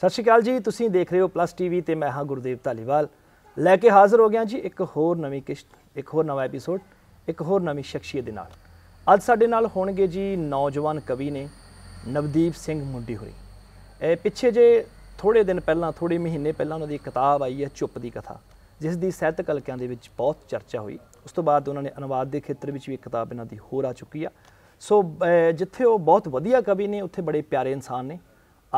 ਸਤਿ ਸ਼੍ਰੀ ਅਕਾਲ ਜੀ ਤੁਸੀਂ ਦੇਖ ਰਹੇ ਹੋ ਪਲੱਸ ਟੀਵੀ ਤੇ ਮੈਂ ਹਾਂ ਗੁਰਦੇਵ ਧਾਲੀਵਾਲ ਲੈ ਕੇ ਹਾਜ਼ਰ ਹੋ ਗਿਆ ਜੀ ਇੱਕ ਹੋਰ ਨਵੀਂ ਕਿਸ਼ਤ ਇੱਕ ਹੋਰ ਨਵਾਂ ਐਪੀਸੋਡ ਇੱਕ ਹੋਰ ਨਵੀਂ ਸ਼ਖਸੀਅਤ ਦੇ ਨਾਲ ਅੱਜ ਸਾਡੇ ਨਾਲ ਹੋਣਗੇ ਜੀ ਨੌਜਵਾਨ ਕਵੀ ਨੇ ਨਵਦੀਪ ਸਿੰਘ ਮੁੰਡੀ ਹੋਰੀ ਇਹ ਪਿੱਛੇ ਜੇ ਥੋੜੇ ਦਿਨ ਪਹਿਲਾਂ ਥੋੜੇ ਮਹੀਨੇ ਪਹਿਲਾਂ ਉਹਨਾਂ ਦੀ ਕਿਤਾਬ ਆਈ ਹੈ ਚੁੱਪ ਦੀ ਕਥਾ ਜਿਸ ਦੀ ਸਹਿਤ ਕਲਕਿਆਂ ਦੇ ਵਿੱਚ ਬਹੁਤ ਚਰਚਾ ਹੋਈ ਉਸ ਤੋਂ ਬਾਅਦ ਉਹਨਾਂ ਨੇ ਅਨੁਵਾਦ ਦੇ ਖੇਤਰ ਵਿੱਚ ਵੀ ਇੱਕ ਕਿਤਾਬ ਇਹਨਾਂ ਦੀ ਹੋਰ ਆ ਚੁੱਕੀ ਆ ਸੋ ਜਿੱਥੇ ਉਹ ਬਹੁਤ ਵਧੀਆ ਕਵੀ ਨੇ ਉੱਥੇ ਬੜੇ ਪਿਆਰੇ ਇਨਸਾਨ ਨੇ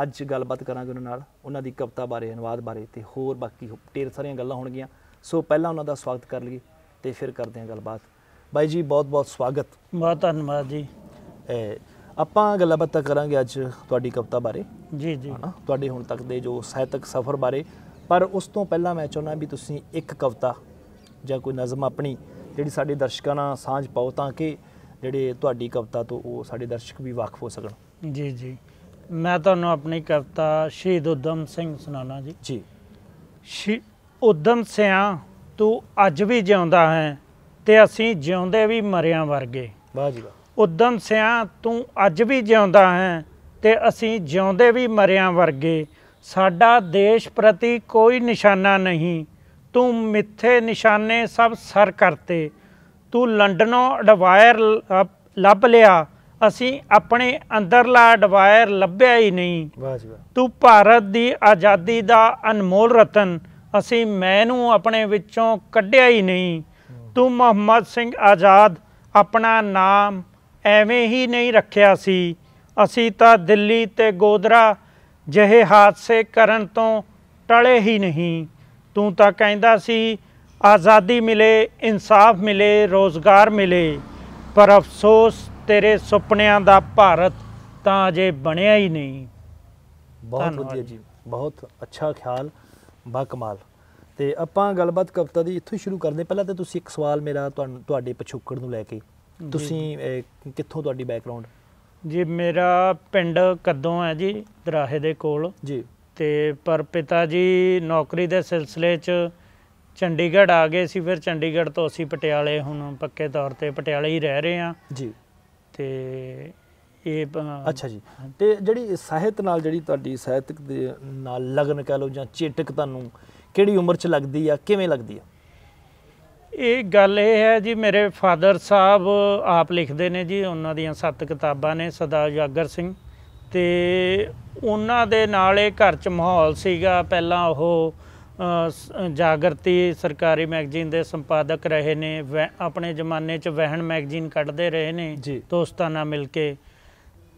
ਅੱਜ ਗੱਲਬਾਤ ਕਰਾਂਗੇ ਉਹਨਾਂ ਨਾਲ ਉਹਨਾਂ ਦੀ ਕਵਿਤਾ ਬਾਰੇ ਅਨੁਵਾਦ ਬਾਰੇ ਤੇ ਹੋਰ ਬਾਕੀ ਢੇਰ ਸਾਰੀਆਂ ਗੱਲਾਂ ਹੋਣਗੀਆਂ ਸੋ ਪਹਿਲਾਂ ਉਹਨਾਂ ਦਾ ਸਵਾਗਤ ਕਰ ਲਈਏ ਤੇ ਫਿਰ ਕਰਦੇ ਹਾਂ ਗੱਲਬਾਤ ਬਾਈ ਜੀ ਬਹੁਤ ਬਹੁਤ ਸਵਾਗਤ ਬਹੁਤ ਧੰਨਵਾਦ ਜੀ ਆਪਾਂ ਗੱਲਬਾਤ ਕਰਾਂਗੇ ਅੱਜ ਤੁਹਾਡੀ ਕਵਿਤਾ ਬਾਰੇ ਜੀ ਜੀ ਤੁਹਾਡੇ ਹੁਣ ਤੱਕ ਦੇ ਜੋ ਸਾਹਿਤਕ ਸਫ਼ਰ ਬਾਰੇ ਪਰ ਉਸ ਤੋਂ ਪਹਿਲਾਂ ਮੈਂ ਚਾਹੁੰਦਾ ਵੀ ਤੁਸੀਂ ਇੱਕ ਕਵਿਤਾ ਜਾਂ ਕੋਈ ਨਜ਼ਮ ਆਪਣੀ ਜਿਹੜੀ ਸਾਡੇ ਦਰਸ਼ਕਾਂ ਨਾਲ ਸਾਂਝ ਪਾਓ ਤਾਂ ਕਿ ਜਿਹੜੇ ਤੁਹਾਡੀ ਕਵਿਤਾ ਤੋਂ ਉਹ ਸਾਡੇ ਦਰਸ਼ਕ ਵੀ ਵਾਕਿਫ ਹੋ ਸਕਣ ਜੀ ਜੀ ਮੈਂ ਤੁਹਾਨੂੰ ਆਪਣੀ ਕਵਿਤਾ ਸ਼ਹੀਦ ਉਦਮ ਸਿੰਘ ਸੁਣਾਉਣਾ ਜੀ ਜੀ ਉਦਮ ਸਿਆ ਤੂੰ ਅੱਜ ਵੀ ਜਿਉਂਦਾ ਹੈ ਤੇ ਅਸੀਂ ਜਿਉਂਦੇ ਵੀ ਮਰਿਆਂ ਵਰਗੇ ਵਾਹ ਜੀ ਵਾਹ ਉਦਮ ਸਿਆ ਤੂੰ ਅੱਜ ਵੀ ਜਿਉਂਦਾ ਹੈ ਤੇ ਅਸੀਂ ਜਿਉਂਦੇ ਵੀ ਮਰਿਆਂ ਵਰਗੇ ਸਾਡਾ ਦੇਸ਼ ਪ੍ਰਤੀ ਕੋਈ ਨਿਸ਼ਾਨਾ ਨਹੀਂ ਤੂੰ ਮਿੱਥੇ ਨਿਸ਼ਾਨੇ ਸਭ ਸਰ ਕਰਤੇ ਤੂੰ ਲੰਡਨੋਂ ਐਡਵਾਇਰ ਲੱਭ ਲਿਆ ਅਸੀਂ ਆਪਣੇ ਅੰਦਰਲਾ ਡਵਾਇਰ ਲੱਭਿਆ ਹੀ ਨਹੀਂ ਵਾਹ ਜੀ ਵਾਹ ਤੂੰ ਭਾਰਤ ਦੀ ਆਜ਼ਾਦੀ ਦਾ ਅਨਮੋਲ ਰਤਨ ਅਸੀਂ ਮੈਨੂੰ ਆਪਣੇ ਵਿੱਚੋਂ ਕੱਢਿਆ ਹੀ ਨਹੀਂ ਤੂੰ ਮੁਹੰਮਦ ਸਿੰਘ ਆਜ਼ਾਦ ਆਪਣਾ ਨਾਮ ਐਵੇਂ ਹੀ ਨਹੀਂ ਰੱਖਿਆ ਸੀ ਅਸੀਂ ਤਾਂ ਦਿੱਲੀ ਤੇ ਗੋਦਰਾ ਜਿਹੇ ਹਾਦਸੇ ਕਰਨ ਤੋਂ ਟਲੇ ਹੀ ਨਹੀਂ ਤੂੰ ਤਾਂ ਕਹਿੰਦਾ ਸੀ ਆਜ਼ਾਦੀ ਮਿਲੇ ਇਨਸਾਫ ਮਿਲੇ ਰੋਜ਼ਗਾਰ ਮਿਲੇ ਪਰ ਅਫਸੋਸ ਤੇਰੇ ਸੁਪਨਿਆਂ ਦਾ ਭਾਰਤ ਤਾਂ ਅਜੇ ਬਣਿਆ ਹੀ ਨਹੀਂ ਬਹੁਤ ਵਧੀਆ ਜੀ ਬਹੁਤ ਅੱਛਾ ਖਿਆਲ ਬਾ ਕਮਾਲ ਤੇ ਆਪਾਂ ਗੱਲਬਾਤ ਕਵਤਾ ਦੀ ਇੱਥੋਂ ਸ਼ੁਰੂ ਕਰਦੇ ਪਹਿਲਾਂ ਤਾਂ ਤੁਸੀਂ ਇੱਕ ਸਵਾਲ ਮੇਰਾ ਤੁਹਾਨੂੰ ਤੁਹਾਡੇ ਪਛੋਕੜ ਨੂੰ ਲੈ ਕੇ ਤੁਸੀਂ ਕਿੱਥੋਂ ਤੁਹਾਡੀ ਬੈਕਗ੍ਰਾਉਂਡ ਜੀ ਮੇਰਾ ਪਿੰਡ ਕਦੋਂ ਹੈ ਜੀ ਦਰਾਹੇ ਦੇ ਕੋਲ ਜੀ ਤੇ ਪਰ ਪਿਤਾ ਜੀ ਨੌਕਰੀ ਦੇ ਸਿਲਸਿਲੇ 'ਚ ਚੰਡੀਗੜ੍ਹ ਆ ਗਏ ਸੀ ਫਿਰ ਚੰਡੀਗੜ੍ਹ ਤੋਂ ਅਸੀਂ ਪਟਿਆਲੇ ਹੁਣ ਪੱਕੇ ਤੌਰ ਤੇ ਪਟਿਆਲੇ ਹੀ ਰਹਿ ਰਹੇ ਆ ਜੀ ਤੇ ਇਹ ਅੱਛਾ ਜੀ ਤੇ ਜਿਹੜੀ ਸਾਹਿਤ ਨਾਲ ਜਿਹੜੀ ਤੁਹਾਡੀ ਸਾਹਿਤਕ ਦੇ ਨਾਲ ਲਗਨ ਕਹ ਲਓ ਜਾਂ ਚੇਟਕ ਤੁਹਾਨੂੰ ਕਿਹੜੀ ਉਮਰ 'ਚ ਲੱਗਦੀ ਆ ਕਿਵੇਂ ਲੱਗਦੀ ਆ ਇਹ ਗੱਲ ਇਹ ਹੈ ਜੀ ਮੇਰੇ ਫਾਦਰ ਸਾਹਿਬ ਆਪ ਲਿਖਦੇ ਨੇ ਜੀ ਉਹਨਾਂ ਦੀਆਂ ਸੱਤ ਕਿਤਾਬਾਂ ਨੇ ਸਦਾ ਜਾਗਰ ਸਿੰਘ ਤੇ ਉਹਨਾਂ ਦੇ ਨਾਲ ਇਹ ਘਰ 'ਚ ਮਾਹੌਲ ਸੀਗਾ ਪਹਿਲਾਂ ਉਹ ਜਾਗਰਤੀ ਸਰਕਾਰੀ ਮੈਗਜ਼ੀਨ ਦੇ ਸੰਪਾਦਕ ਰਹੇ ਨੇ ਆਪਣੇ ਜ਼ਮਾਨੇ 'ਚ ਵਹਿਣ ਮੈਗਜ਼ੀਨ ਕੱਢਦੇ ਰਹੇ ਨੇ ਦੋਸਤਾਂ ਨਾਲ ਮਿਲ ਕੇ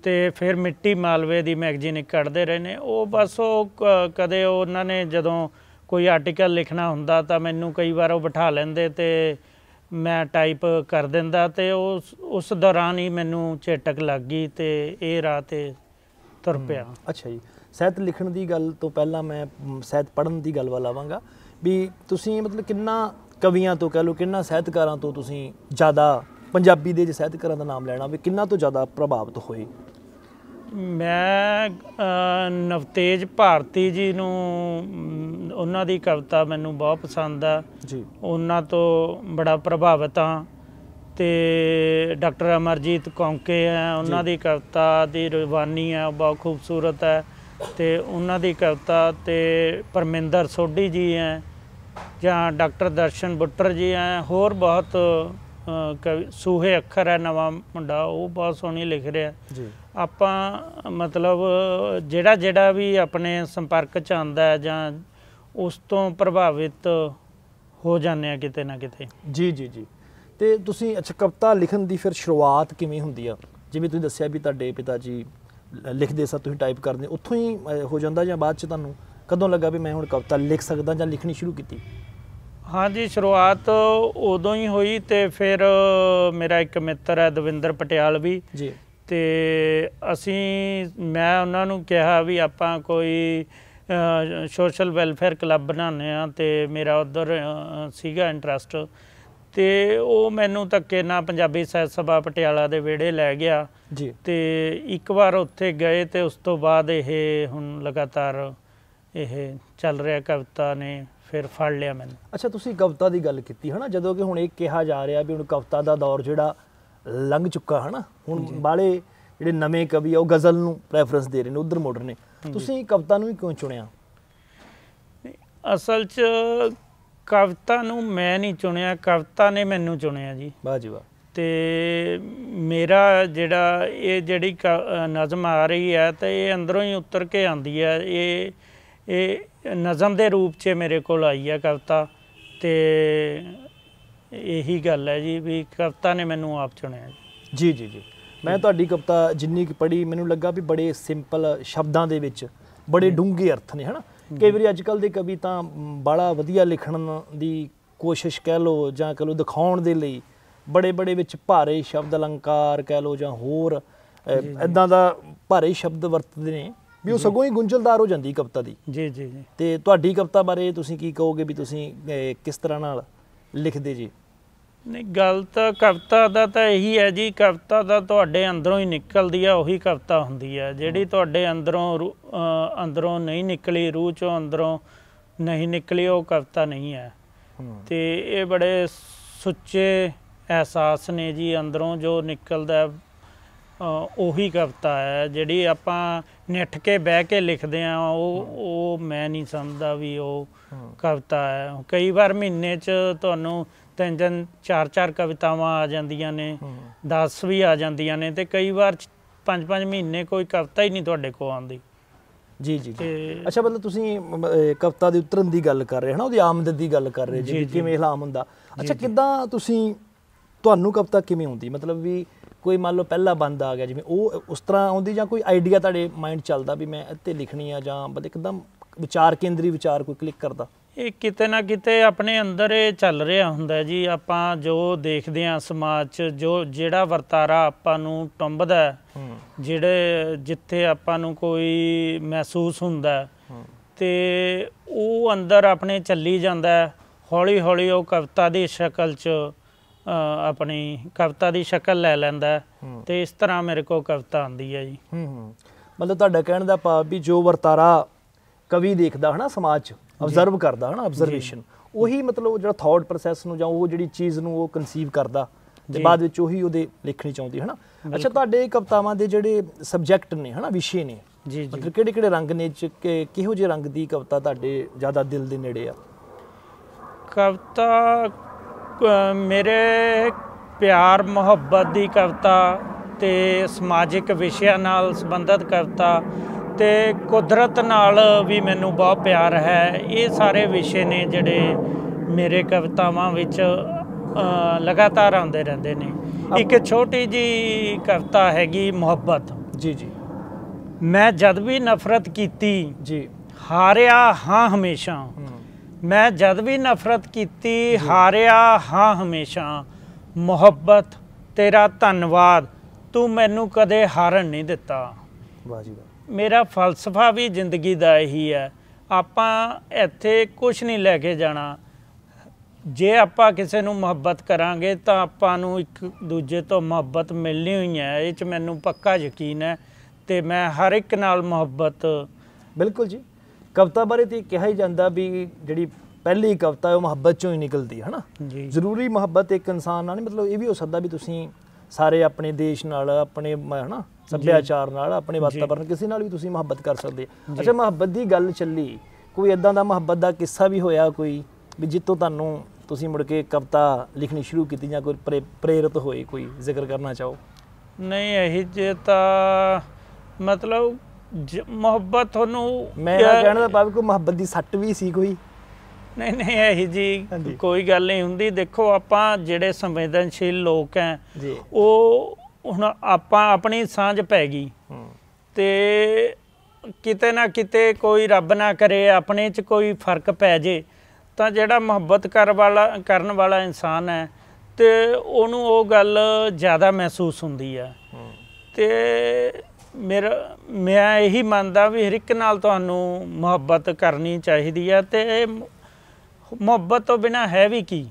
ਤੇ ਫਿਰ ਮਿੱਟੀ ਮਾਲਵੇ ਦੀ ਮੈਗਜ਼ੀਨ ਕੱਢਦੇ ਰਹੇ ਨੇ ਉਹ ਬਸ ਉਹ ਕਦੇ ਉਹਨਾਂ ਨੇ ਜਦੋਂ ਕੋਈ ਆਰਟੀਕਲ ਲਿਖਣਾ ਹੁੰਦਾ ਤਾਂ ਮੈਨੂੰ ਕਈ ਵਾਰ ਉਹ ਬਿਠਾ ਲੈਂਦੇ ਤੇ ਮੈਂ ਟਾਈਪ ਕਰ ਦਿੰਦਾ ਤੇ ਉਸ ਉਸ ਦੌਰਾਨ ਹੀ ਮੈਨੂੰ ਝਟਕ ਲੱਗ ਗਈ ਤੇ ਇਹ ਰਾਤ ਤੇ ਤੁਰ ਪਿਆ ਅੱਛਾ ਜੀ ਸਹਿਤ ਲਿਖਣ ਦੀ ਗੱਲ ਤੋਂ ਪਹਿਲਾਂ ਮੈਂ ਸਹਿਤ ਪੜਨ ਦੀ ਗੱਲ ਵੱਲ ਆਵਾਂਗਾ ਵੀ ਤੁਸੀਂ ਮਤਲਬ ਕਿੰਨਾ ਕਵੀਆਂ ਤੋਂ ਕਹ ਲਓ ਕਿੰਨਾ ਸਹਿਤਕਾਰਾਂ ਤੋਂ ਤੁਸੀਂ ਜ਼ਿਆਦਾ ਪੰਜਾਬੀ ਦੇ ਜੇ ਸਹਿਤਕਾਰਾਂ ਦਾ ਨਾਮ ਲੈਣਾ ਵੀ ਕਿੰਨਾ ਤੋਂ ਜ਼ਿਆਦਾ ਪ੍ਰਭਾਵਿਤ ਹੋਏ ਮੈਂ ਨਵਤੇਜ ਭਾਰਤੀ ਜੀ ਨੂੰ ਉਹਨਾਂ ਦੀ ਕਵਿਤਾ ਮੈਨੂੰ ਬਹੁਤ ਪਸੰਦ ਆ ਜੀ ਉਹਨਾਂ ਤੋਂ ਬੜਾ ਪ੍ਰਭਾਵਿਤ ਆ ਤੇ ਡਾਕਟਰ ਅਮਰਜੀਤ ਕੌਂਕੇ ਆ ਉਹਨਾਂ ਦੀ ਕਵਿਤਾ ਦੀ ਰਵਾਨੀ ਆ ਬਹੁਤ ਖੂਬਸੂਰਤ ਹੈ ਤੇ ਉਹਨਾਂ ਦੀ ਕਵਿਤਾ ਤੇ ਪਰਮਿੰਦਰ ਸੋਢੀ ਜੀ ਐ ਜਾਂ ਡਾਕਟਰ ਦਰਸ਼ਨ ਬੁੱਟਰ ਜੀ ਐ ਹੋਰ ਬਹੁਤ ਸੂਹੇ ਅੱਖਰ ਐ ਨਵਾਂ ਮੁੰਡਾ ਉਹ ਬਹੁਤ ਸੋਹਣੀ ਲਿਖ ਰਿਹਾ ਜੀ ਆਪਾਂ ਮਤਲਬ ਜਿਹੜਾ ਜਿਹੜਾ ਵੀ ਆਪਣੇ ਸੰਪਰਕ ਚ ਆਂਦਾ ਹੈ ਜਾਂ ਉਸ ਤੋਂ ਪ੍ਰਭਾਵਿਤ ਹੋ ਜਾਂਦੇ ਆ ਕਿਤੇ ਨਾ ਕਿਤੇ ਜੀ ਜੀ ਜੀ ਤੇ ਤੁਸੀਂ ਅੱਛਾ ਕਵਿਤਾ ਲਿਖਣ ਦੀ ਫਿਰ ਸ਼ੁਰੂਆਤ ਕਿਵੇਂ ਹੁੰਦੀ ਆ ਜਿਵੇਂ ਤੁਸੀਂ ਦੱਸਿਆ ਵੀ ਤੁਹਾਡੇ ਪਿਤਾ ਜੀ ਲਿਖਦੇ ਸਾਂ ਤੁਸੀਂ ਟਾਈਪ ਕਰਦੇ ਉੱਥੋਂ ਹੀ ਹੋ ਜਾਂਦਾ ਜਾਂ ਬਾਅਦ ਚ ਤੁਹਾਨੂੰ ਕਦੋਂ ਲੱਗਾ ਵੀ ਮੈਂ ਹੁਣ ਕਵਿਤਾ ਲਿਖ ਸਕਦਾ ਜਾਂ ਲਿਖਣੀ ਸ਼ੁਰੂ ਕੀਤੀ ਹਾਂਜੀ ਸ਼ੁਰੂਆਤ ਉਦੋਂ ਹੀ ਹੋਈ ਤੇ ਫਿਰ ਮੇਰਾ ਇੱਕ ਮਿੱਤਰ ਹੈ ਦਵਿੰਦਰ ਪਟਿਆਲ ਵੀ ਜੀ ਤੇ ਅਸੀਂ ਮੈਂ ਉਹਨਾਂ ਨੂੰ ਕਿਹਾ ਵੀ ਆਪਾਂ ਕੋਈ ਸੋਸ਼ਲ ਵੈਲਫੇਅਰ ਕਲੱਬ ਬਣਾਉਣੇ ਆ ਤੇ ਮੇਰਾ ਉਧਰ ਸੀਗਾ ਇੰਟਰਸਟ ਤੇ ਉਹ ਮੈਨੂੰ ਧੱਕੇ ਨਾਲ ਪੰਜਾਬੀ ਸਾਹਿਤ ਸਭਾ ਪਟਿਆਲਾ ਦੇ ਵਿਹੜੇ ਲੈ ਗਿਆ ਜੀ ਤੇ ਇੱਕ ਵਾਰ ਉੱਥੇ ਗਏ ਤੇ ਉਸ ਤੋਂ ਬਾਅਦ ਇਹ ਹੁਣ ਲਗਾਤਾਰ ਇਹ ਚੱਲ ਰਿਹਾ ਕਵਿਤਾ ਨੇ ਫਿਰ ਫੜ ਲਿਆ ਮੈਨੂੰ ਅੱਛਾ ਤੁਸੀਂ ਕਵਿਤਾ ਦੀ ਗੱਲ ਕੀਤੀ ਹਨਾ ਜਦੋਂ ਕਿ ਹੁਣ ਇਹ ਕਿਹਾ ਜਾ ਰਿਹਾ ਵੀ ਹੁਣ ਕਵਿਤਾ ਦਾ ਦੌਰ ਜਿਹੜਾ ਲੰਘ ਚੁੱਕਾ ਹਨਾ ਹੁਣ ਬਾਲੇ ਜਿਹੜੇ ਨਵੇਂ ਕਵੀ ਆ ਉਹ ਗਜ਼ਲ ਨੂੰ ਪ੍ਰੈਫਰੈਂਸ ਦੇ ਰਹੇ ਨੇ ਉਧਰ ਮੋੜ ਨੇ ਤੁਸੀਂ ਕਵਿਤਾ ਨੂੰ ਹੀ ਕਿਉਂ ਚੁਣਿਆ ਅਸਲ 'ਚ ਕਵਿਤਾ ਨੂੰ ਮੈਂ ਨਹੀਂ ਚੁਣਿਆ ਕਵਿਤਾ ਨੇ ਮੈਨੂੰ ਚੁਣਿਆ ਜੀ ਵਾਹ ਜੀ ਵਾਹ ਤੇ ਮੇਰਾ ਜਿਹੜਾ ਇਹ ਜਿਹੜੀ ਨਜ਼ਮ ਆ ਰਹੀ ਹੈ ਤੇ ਇਹ ਅੰਦਰੋਂ ਹੀ ਉਤਰ ਕੇ ਆਂਦੀ ਹੈ ਇਹ ਇਹ ਨਜ਼ਮ ਦੇ ਰੂਪ 'ਚ ਮੇਰੇ ਕੋਲ ਆਈ ਹੈ ਕਵਿਤਾ ਤੇ ਇਹੀ ਗੱਲ ਹੈ ਜੀ ਵੀ ਕਵਿਤਾ ਨੇ ਮੈਨੂੰ ਆਪ ਚੁਣਿਆ ਜੀ ਜੀ ਜੀ ਮੈਂ ਤੁਹਾਡੀ ਕਵਿਤਾ ਜਿੰਨੀ ਕਿ ਪੜ੍ਹੀ ਮੈਨੂੰ ਲੱਗਾ ਵੀ ਬੜੇ ਸਿੰਪਲ ਸ਼ਬਦਾਂ ਦੇ ਵਿੱਚ ਬੜੇ ਡੂੰਘੇ ਅਰਥ ਨੇ ਹਨਾ ਕਈ ਵਾਰੀ ਅੱਜ ਕੱਲ ਦੇ ਕਵੀ ਤਾਂ ਬੜਾ ਵਧੀਆ ਲਿਖਣ ਦੀ ਕੋਸ਼ਿਸ਼ ਕਹਿ ਲੋ ਜਾਂ ਕਹਿ ਲੋ ਦਿਖਾਉਣ ਦੇ ਲਈ ਬੜੇ ਬੜੇ ਵਿੱਚ ਭਾਰੇ ਸ਼ਬਦ ਅਲੰਕਾਰ ਕਹਿ ਲੋ ਜਾਂ ਹੋਰ ਇਦਾਂ ਦਾ ਭਾਰੇ ਸ਼ਬਦ ਵਰਤਦੇ ਨੇ ਵੀ ਉਹ ਸਗੋਂ ਹੀ ਗੁੰਝਲਦਾਰ ਹੋ ਜਾਂਦੀ ਕਵਿਤਾ ਦੀ ਜੀ ਜੀ ਜੀ ਤੇ ਤੁਹਾਡੀ ਕਵਿਤਾ ਬਾਰੇ ਤੁਸੀਂ ਕੀ ਕਹੋਗੇ ਵੀ ਤੁਸੀਂ ਕਿਸ ਤਰ੍ਹਾਂ ਨਾਲ ਲਿਖਦੇ ਜੀ ਨਹੀਂ ਗੱਲ ਤਾਂ ਕਵਿਤਾ ਦਾ ਤਾਂ ਇਹੀ ਹੈ ਜੀ ਕਵਿਤਾ ਦਾ ਤੁਹਾਡੇ ਅੰਦਰੋਂ ਹੀ ਨਿਕਲਦੀ ਆ ਉਹੀ ਕਵਿਤਾ ਹੁੰਦੀ ਆ ਜਿਹੜੀ ਤੁਹਾਡੇ ਅੰਦਰੋਂ ਅੰਦਰੋਂ ਨਹੀਂ ਨਿਕਲੀ ਰੂਹ ਚੋਂ ਅੰਦਰੋਂ ਨਹੀਂ ਨਿਕਲੀ ਉਹ ਕਵਿਤਾ ਨਹੀਂ ਹੈ ਤੇ ਇਹ ਬੜੇ ਸੁੱਚੇ ਅਹਿਸਾਸ ਨੇ ਜੀ ਅੰਦਰੋਂ ਜੋ ਨਿਕਲਦਾ ਉਹੀ ਕਵਿਤਾ ਹੈ ਜਿਹੜੀ ਆਪਾਂ ਨਿੱਠ ਕੇ ਬਹਿ ਕੇ ਲਿਖਦੇ ਆ ਉਹ ਉਹ ਮੈਂ ਨਹੀਂ ਸਮਝਦਾ ਵੀ ਉਹ ਕਵਿਤਾ ਹੈ ਕਈ ਵਾਰ ਮਹੀਨੇ 'ਚ ਤੁਹਾਨੂੰ ਤਿੰਨ ਦਿਨ ਚਾਰ ਚਾਰ ਕਵਿਤਾਵਾਂ ਆ ਜਾਂਦੀਆਂ ਨੇ 10 ਵੀ ਆ ਜਾਂਦੀਆਂ ਨੇ ਤੇ ਕਈ ਵਾਰ ਪੰਜ ਪੰਜ ਮਹੀਨੇ ਕੋਈ ਕਵਿਤਾ ਹੀ ਨਹੀਂ ਤੁਹਾਡੇ ਕੋਲ ਆਉਂਦੀ ਜੀ ਜੀ ਅੱਛਾ ਮਤਲਬ ਤੁਸੀਂ ਕਵਿਤਾ ਦੇ ਉਤਰਨ ਦੀ ਗੱਲ ਕਰ ਰਹੇ ਹੋ ਨਾ ਉਹਦੀ ਆਮਦਨ ਦੀ ਗੱਲ ਕਰ ਰਹੇ ਜੀ ਕਿਵੇਂ ਹਲਾਮ ਹੁੰਦਾ ਅੱਛਾ ਕਿਦਾਂ ਤੁਸੀਂ ਤੁਹਾਨੂੰ ਕਵਿਤਾ ਕਿਵੇਂ ਆਉਂਦੀ ਮਤਲਬ ਵੀ ਕੋਈ ਮੰਨ ਲਓ ਪਹਿਲਾ ਬੰਦ ਆ ਗਿਆ ਜਿਵੇਂ ਉਹ ਉਸ ਤਰ੍ਹਾਂ ਆਉਂਦੀ ਜਾਂ ਕੋਈ ਆਈਡੀਆ ਤੁਹਾਡੇ ਮਾਈਂਡ ਚੱਲਦਾ ਵੀ ਮੈਂ ਇੱਥੇ ਲਿਖਣੀ ਆ ਜਾਂ ਬਦ ਇੱਕਦਮ ਵਿਚਾਰ ਕੇਂਦਰੀ ਵਿਚਾਰ ਕੋਈ ਕਲਿੱਕ ਕਰਦਾ ਇਹ ਕਿਤੇ ਨਾ ਕਿਤੇ ਆਪਣੇ ਅੰਦਰ ਇਹ ਚੱਲ ਰਿਹਾ ਹੁੰਦਾ ਜੀ ਆਪਾਂ ਜੋ ਦੇਖਦੇ ਆ ਸਮਾਜ 'ਚ ਜੋ ਜਿਹੜਾ ਵਰਤਾਰਾ ਆਪਾਂ ਨੂੰ ਟੰਬਦਾ ਜਿਹੜੇ ਜਿੱਥੇ ਆਪਾਂ ਨੂੰ ਕੋਈ ਮਹਿਸੂਸ ਹੁੰਦਾ ਤੇ ਉਹ ਅੰਦਰ ਆਪਣੇ ਚੱਲੀ ਜਾਂਦਾ ਹੌਲੀ ਹੌਲੀ ਉਹ ਕਵਿਤਾ ਦੀ ਸ਼ਕਲ 'ਚ ਆਪਣੀ ਕਵਿਤਾ ਦੀ ਸ਼ਕਲ ਲੈ ਲੈਂਦਾ ਤੇ ਇਸ ਤਰ੍ਹਾਂ ਮੇਰੇ ਕੋਲ ਕਵਿਤਾ ਆਂਦੀ ਹੈ ਜੀ ਹੂੰ ਹੂੰ ਮਤਲਬ ਤੁਹਾਡਾ ਕਹਿਣ ਦਾ ਭਾਵ ਵੀ ਜੋ ਵਰਤਾਰਾ ਕਵੀ ਦੇਖਦਾ ਹਨਾ ਸਮਾਜ 'ਚ ਆਬਜ਼ਰਵ ਕਰਦਾ ਹਨਾ ਆਬਜ਼ਰਵੇਸ਼ਨ ਉਹੀ ਮਤਲਬ ਜਿਹੜਾ ਥਾਟ ਪ੍ਰੋਸੈਸ ਨੂੰ ਜਾਂ ਉਹ ਜਿਹੜੀ ਚੀਜ਼ ਨੂੰ ਉਹ ਕਨਸੀਵ ਕਰਦਾ ਤੇ ਬਾਅਦ ਵਿੱਚ ਉਹੀ ਉਹਦੇ ਲਿਖਣੀ ਚਾਹੁੰਦੀ ਹਨਾ ਅੱਛਾ ਤੁਹਾਡੇ ਕਵਤਾਵਾਂ ਦੇ ਜਿਹੜੇ ਸਬਜੈਕਟ ਨੇ ਹਨਾ ਵਿਸ਼ੇ ਨੇ ਜੀ ਜੀ ਮਤਲਬ ਕਿਹੜੇ ਕਿਹੜੇ ਰੰਗ ਨੇ ਚ ਕਿਹੋ ਜਿਹੇ ਰੰਗ ਦੀ ਕਵਤਾ ਤੁਹਾਡੇ ਜ਼ਿਆਦਾ ਦਿਲ ਦੇ ਨੇੜੇ ਆ ਕਵਤਾ ਮੇਰੇ ਪਿਆਰ ਮੁਹੱਬਤ ਦੀ ਕਵਤਾ ਤੇ ਸਮਾਜਿਕ ਵਿਸ਼ਿਆਂ ਨਾਲ ਸੰਬੰਧਿਤ ਕਵਤਾ ਤੇ ਕੁਦਰਤ ਨਾਲ ਵੀ ਮੈਨੂੰ ਬਹੁਤ ਪਿਆਰ ਹੈ ਇਹ ਸਾਰੇ ਵਿਸ਼ੇ ਨੇ ਜਿਹੜੇ ਮੇਰੇ ਕਵਿਤਾਵਾਂ ਵਿੱਚ ਲਗਾਤਾਰ ਆਉਂਦੇ ਰਹਿੰਦੇ ਨੇ ਇੱਕ ਛੋਟੀ ਜੀ ਕਵਿਤਾ ਹੈਗੀ ਮੁਹੱਬਤ ਜੀ ਜੀ ਮੈਂ ਜਦ ਵੀ ਨਫ਼ਰਤ ਕੀਤੀ ਜੀ ਹਾਰਿਆ ਹਾਂ ਹਮੇਸ਼ਾ ਮੈਂ ਜਦ ਵੀ ਨਫ਼ਰਤ ਕੀਤੀ ਹਾਰਿਆ ਹਾਂ ਹਮੇਸ਼ਾ ਮੁਹੱਬਤ ਤੇਰਾ ਧੰਨਵਾਦ ਤੂੰ ਮੈਨੂੰ ਕਦੇ ਹਾਰਨ ਨਹੀਂ ਦਿੱਤਾ ਵਾਹ ਜੀ ਵਾਹ ਮੇਰਾ ਫਲਸਫਾ ਵੀ ਜ਼ਿੰਦਗੀ ਦਾ ਇਹੀ ਹੈ ਆਪਾਂ ਇੱਥੇ ਕੁਝ ਨਹੀਂ ਲੈ ਕੇ ਜਾਣਾ ਜੇ ਆਪਾਂ ਕਿਸੇ ਨੂੰ ਮੁਹੱਬਤ ਕਰਾਂਗੇ ਤਾਂ ਆਪਾਂ ਨੂੰ ਇੱਕ ਦੂਜੇ ਤੋਂ ਮੁਹੱਬਤ ਮਿਲਣੀ ਹੋਈ ਹੈ ਇਹ 'ਚ ਮੈਨੂੰ ਪੱਕਾ ਯਕੀਨ ਹੈ ਤੇ ਮੈਂ ਹਰ ਇੱਕ ਨਾਲ ਮੁਹੱਬਤ ਬਿਲਕੁਲ ਜੀ ਕਵਤਾ ਬਾਰੇ ਤੇ ਕਿਹਾ ਹੀ ਜਾਂਦਾ ਵੀ ਜਿਹੜੀ ਪਹਿਲੀ ਕਵਤਾ ਉਹ ਮੁਹੱਬਤ ਚੋਂ ਹੀ ਨਿਕਲਦੀ ਹੈ ਹਨਾ ਜ਼ਰੂਰੀ ਮੁਹੱਬਤ ਇੱਕ ਇਨਸਾਨ ਨਾਲ ਨਹੀਂ ਮਤਲਬ ਇਹ ਵੀ ਹੋ ਸਕਦਾ ਵੀ ਤੁਸੀਂ ਸਾਰੇ ਆਪਣੇ ਦੇਸ਼ ਨਾਲ ਆਪਣੇ ਹਨਾ ਸੱਭਿਆਚਾਰ ਨਾਲ ਆਪਣੇ ਵਾਤਾਵਰਣ ਕਿਸੇ ਨਾਲ ਵੀ ਤੁਸੀਂ ਮੁਹੱਬਤ ਕਰ ਸਕਦੇ ਆ ਅੱਛਾ ਮੁਹੱਬਤ ਦੀ ਗੱਲ ਚੱਲੀ ਕੋਈ ਇਦਾਂ ਦਾ ਮੁਹੱਬਤ ਦਾ ਕਿੱਸਾ ਵੀ ਹੋਇਆ ਕੋਈ ਵੀ ਜਿੱਤੋਂ ਤੁਹਾਨੂੰ ਤੁਸੀਂ ਮੁੜ ਕੇ ਕਵਿਤਾ ਲਿਖਣੀ ਸ਼ੁਰੂ ਕੀਤੀ ਜਾਂ ਕੋਈ ਪ੍ਰੇਰਿਤ ਹੋਏ ਕੋਈ ਜ਼ਿਕਰ ਕਰਨਾ ਚਾਹੋ ਨਹੀਂ ਇਹ ਜੇ ਤਾਂ ਮਤਲਬ ਮੁਹੱਬਤ ਤੁਹਾਨੂੰ ਮੈਂ ਕਹਿਣ ਦਾ ਭਾਵ ਕੋਈ ਮੁਹੱਬਤ ਦੀ ਸੱਟ ਵੀ ਸੀ ਕੋਈ ਨਹੀਂ ਨਹੀਂ ਇਹ ਜੀ ਕੋਈ ਗੱਲ ਨਹੀਂ ਹੁੰਦੀ ਦੇਖੋ ਆਪਾਂ ਜਿਹੜੇ ਸੰਵੇਦਨਸ਼ੀਲ ਲੋਕ ਹੈ ਉਹ ਹੁਣ ਆਪਾਂ ਆਪਣੀ ਸਾਂਝ ਪੈ ਗਈ ਤੇ ਕਿਤੇ ਨਾ ਕਿਤੇ ਕੋਈ ਰੱਬ ਨਾ ਕਰੇ ਆਪਣੇ 'ਚ ਕੋਈ ਫਰਕ ਪੈ ਜੇ ਤਾਂ ਜਿਹੜਾ ਮੁਹੱਬਤ ਕਰ ਵਾਲਾ ਕਰਨ ਵਾਲਾ ਇਨਸਾਨ ਹੈ ਤੇ ਉਹਨੂੰ ਉਹ ਗੱਲ ਜ਼ਿਆਦਾ ਮਹਿਸੂਸ ਹੁੰਦੀ ਆ ਤੇ ਮੇਰਾ ਮੈਂ ਇਹੀ ਮੰਨਦਾ ਵੀ ਹਰ ਇੱਕ ਨਾਲ ਤੁਹਾਨੂੰ ਮੁਹੱਬਤ ਕਰਨੀ ਚਾਹੀਦੀ ਆ ਤੇ ਮੁਹੱਬਤ ਤੋਂ ਬਿਨਾ ਹੈ ਵੀ ਕੀ